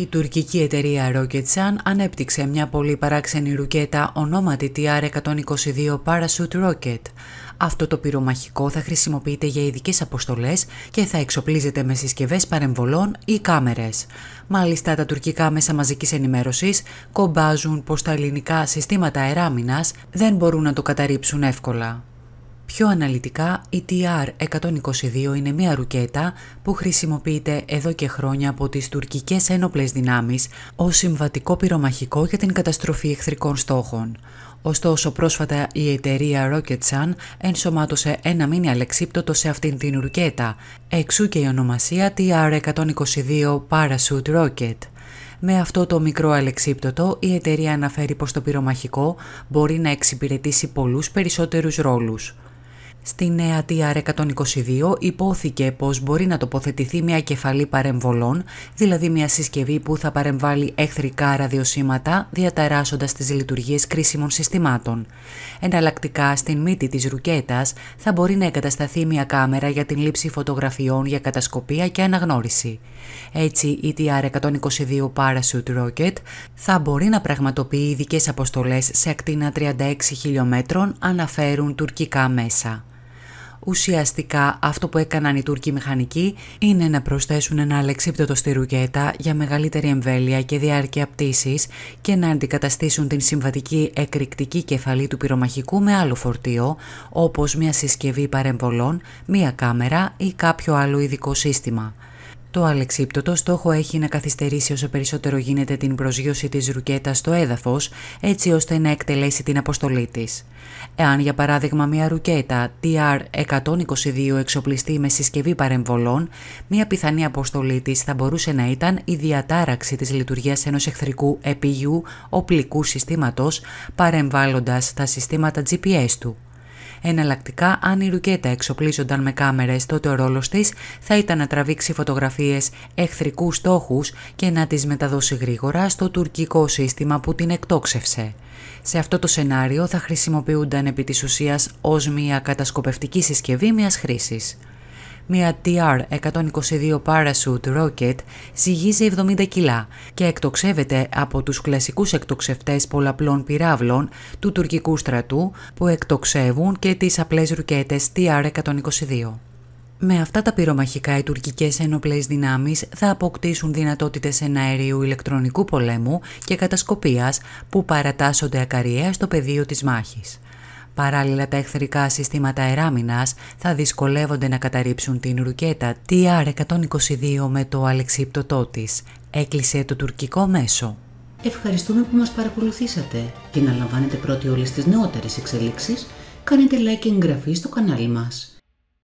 Η τουρκική εταιρεία Rocketsan ανέπτυξε μια πολύ παράξενη ρουκέτα ονόματι TR-122 Parachute Rocket. Αυτό το πυρομαχικό θα χρησιμοποιείται για ειδικές αποστολές και θα εξοπλίζεται με συσκευές παρεμβολών ή κάμερες. Μάλιστα τα τουρκικά μέσα μαζικής ενημέρωσης κομπάζουν πως τα ελληνικά συστήματα εράμινας δεν μπορούν να το καταρρύψουν εύκολα. Πιο αναλυτικά, η TR-122 είναι μια ρουκέτα που χρησιμοποιείται εδώ και χρόνια από τις τουρκικές ένοπλες δυνάμεις ως συμβατικό πυρομαχικό για την καταστροφή εχθρικών στόχων. Ωστόσο, πρόσφατα η εταιρεία Rocket Sun ενσωμάτωσε ένα μήνυ αλεξίπτωτο σε αυτήν την ρουκέτα, εξού και η ονομασία TR-122 Parachute Rocket. Με αυτό το μικρό αλεξίπτωτο, η εταιρεία αναφέρει πως το πυρομαχικό μπορεί να εξυπηρετήσει πολλούς περισσότερους ρόλους. Στη νέα TR122 υπόθηκε πως μπορεί να τοποθετηθεί μια κεφαλή παρεμβολών, δηλαδή μια συσκευή που θα παρεμβάλλει εχθρικά ραδιοσήματα διαταράσσοντας τις λειτουργίες κρίσιμων συστημάτων. Εναλλακτικά στην μύτη της ρουκέτας θα μπορεί να εγκατασταθεί μια κάμερα για την λήψη φωτογραφιών για κατασκοπία και αναγνώριση. Έτσι η TR122 Parachute Rocket θα μπορεί να πραγματοποιεί ειδικές αποστολές σε ακτίνα 36 χιλιόμετρων, αναφέρουν τουρκικά μέσα. Ουσιαστικά αυτό που έκαναν οι Τούρκοι μηχανικοί είναι να προσθέσουν ένα αλεξίπτωτο στη ρουκέτα για μεγαλύτερη εμβέλεια και διάρκεια πτήσης και να αντικαταστήσουν την συμβατική εκρηκτική κεφαλή του πυρομαχικού με άλλο φορτίο, όπως μια συσκευή παρεμβολών, μια κάμερα ή κάποιο άλλο ειδικό σύστημα. Το αλεξίπτωτο στόχο έχει να καθυστερήσει όσο περισσότερο γίνεται την προσγείωση της ρουκέτας στο έδαφος, έτσι ώστε να εκτελέσει την αποστολή της. Εάν για παράδειγμα μια ρουκέτα TR-122 εξοπλιστεί με συσκευή παρεμβολών, μια πιθανή αποστολή της θα μπορούσε να ήταν η διατάραξη της λειτουργίας ενός εχθρικού επίγειου οπλικού συστήματος, παρεμβάλλοντας τα συστήματα GPS του. Εναλλακτικά, αν η ρουκέτα εξοπλίζονταν με κάμερες, τότε ο ρόλος της θα ήταν να τραβήξει φωτογραφίες εχθρικούς στόχους και να τις μεταδώσει γρήγορα στο τουρκικό σύστημα που την εκτόξευσε. Σε αυτό το σενάριο θα χρησιμοποιούνταν επί της ουσίας ως μια κατασκοπευτική συσκευή μιας χρήσης. Μια TR-122 Parachute Rocket ζυγίζει 70 κιλά και εκτοξεύεται από τους κλασικούς εκτοξευτές πολλαπλών πυράβλων του τουρκικού στρατού που εκτοξεύουν και τις απλές ρουκέτες TR-122. Με αυτά τα πυρομαχικά οι τουρκικές ενόπλες δυνάμεις θα αποκτήσουν δυνατότητες εναερίου ηλεκτρονικού πολέμου και κατασκοπίας που παρατάσσονται ακαριαία στο πεδίο της μάχης. Παράλληλα τα εχθρικά συστήματα εράμινας θα δυσκολεύονται να καταρρύψουν την ρουκέτα TR-122 με το αλεξίπτωτό της. Έκλεισε το τουρκικό μέσο. Ευχαριστούμε που μας παρακολουθήσατε και να λαμβάνετε πρώτοι όλες τις νεότερες εξελίξεις. Κάνετε like και εγγραφή στο κανάλι μας.